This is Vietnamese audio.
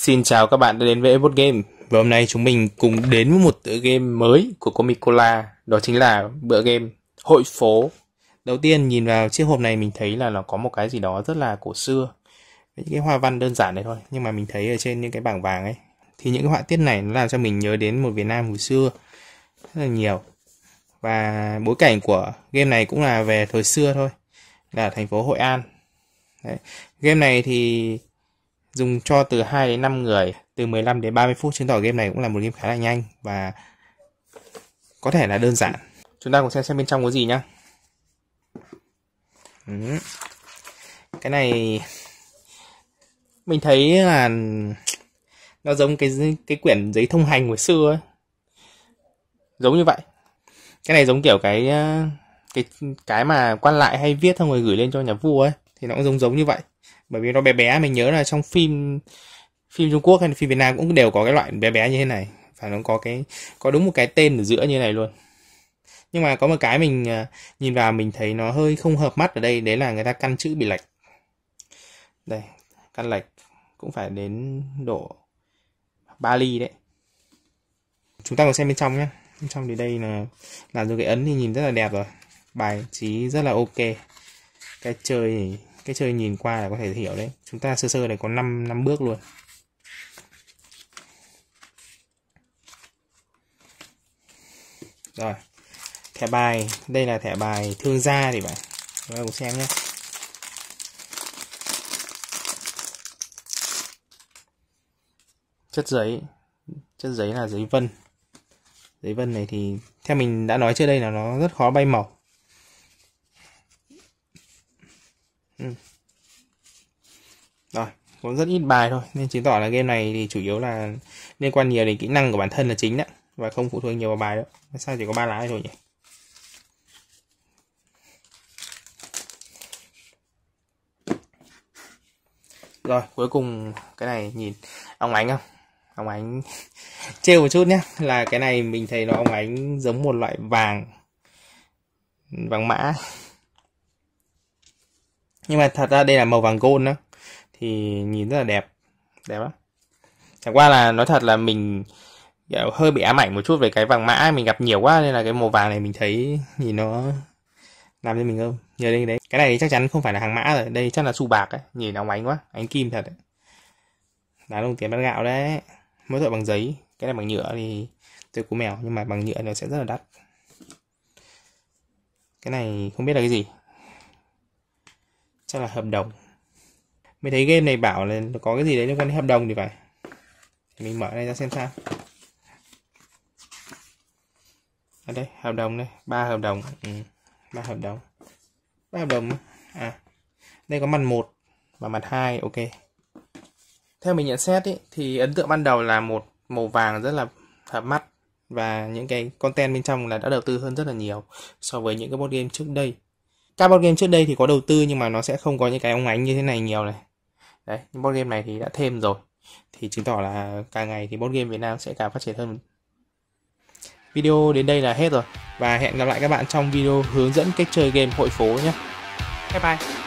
Xin chào các bạn đã đến với Ebot Game Và hôm nay chúng mình cùng đến với một tựa game mới của Comicola Đó chính là bữa game Hội Phố Đầu tiên nhìn vào chiếc hộp này mình thấy là nó có một cái gì đó rất là cổ xưa Những cái hoa văn đơn giản này thôi Nhưng mà mình thấy ở trên những cái bảng vàng ấy Thì những cái họa tiết này nó làm cho mình nhớ đến một Việt Nam hồi xưa Rất là nhiều Và bối cảnh của game này cũng là về thời xưa thôi Là thành phố Hội An đấy. Game này thì dùng cho từ 2 đến 5 người từ 15 đến 30 phút chứng tỏ game này cũng là một game khá là nhanh và có thể là đơn giản chúng ta cùng xem xem bên trong có gì nhá ừ. cái này mình thấy là nó giống cái cái quyển giấy thông hành hồi xưa ấy. giống như vậy cái này giống kiểu cái ờ, cái cái mà quan lại hay viết xong rồi gửi lên cho nhà vua ấy thì nó cũng giống giống như vậy bởi vì nó bé bé mình nhớ là trong phim phim Trung Quốc hay là phim Việt Nam cũng đều có cái loại bé bé như thế này và nó có cái có đúng một cái tên ở giữa như này luôn nhưng mà có một cái mình à, nhìn vào mình thấy nó hơi không hợp mắt ở đây đấy là người ta căn chữ bị lệch đây căn lệch cũng phải đến độ 3 ly đấy chúng ta cùng xem bên trong nhé bên trong thì đây là làm được cái ấn thì nhìn rất là đẹp rồi bài trí rất là ok cái chơi cái chơi nhìn qua là có thể hiểu đấy chúng ta sơ sơ này có 5, năm bước luôn rồi thẻ bài đây là thẻ bài thương gia thì bạn chúng ta cùng xem nhé chất giấy chất giấy là giấy vân giấy vân này thì theo mình đã nói trước đây là nó rất khó bay màu Ừ. rồi có rất ít bài thôi nên chứng tỏ là game này thì chủ yếu là liên quan nhiều đến kỹ năng của bản thân là chính đấy và không phụ thuộc nhiều vào bài đâu sao chỉ có ba lá thôi nhỉ rồi cuối cùng cái này nhìn ông ánh không ông ánh trêu một chút nhé là cái này mình thấy nó ông ánh giống một loại vàng vàng mã nhưng mà thật ra đây là màu vàng gold đó thì nhìn rất là đẹp đẹp lắm chẳng qua là nói thật là mình hơi bị ám ảnh một chút về cái vàng mã mình gặp nhiều quá nên là cái màu vàng này mình thấy nhìn nó làm cho mình không nhớ đây đấy cái này chắc chắn không phải là hàng mã rồi đây chắc là su bạc ấy nhìn nó ánh quá ánh kim thật đấy đá đồng tiền bát gạo đấy mỗi loại bằng giấy cái này bằng nhựa thì tôi cú mèo nhưng mà bằng nhựa nó sẽ rất là đắt cái này không biết là cái gì chắc là hợp đồng mình thấy game này bảo là có cái gì đấy liên quan đến hợp đồng thì phải mình mở đây ra xem sao ở à, đây hợp đồng đây ba hợp đồng ừ. ba hợp đồng ba hợp đồng à đây có mặt một và mặt hai ok theo mình nhận xét ý, thì ấn tượng ban đầu là một màu vàng rất là hợp mắt và những cái content bên trong là đã đầu tư hơn rất là nhiều so với những cái bot game trước đây các board game trước đây thì có đầu tư nhưng mà nó sẽ không có những cái ống ánh như thế này nhiều này đấy nhưng board game này thì đã thêm rồi thì chứng tỏ là càng ngày thì board game Việt Nam sẽ càng phát triển hơn video đến đây là hết rồi và hẹn gặp lại các bạn trong video hướng dẫn cách chơi game hội phố nhé bye bye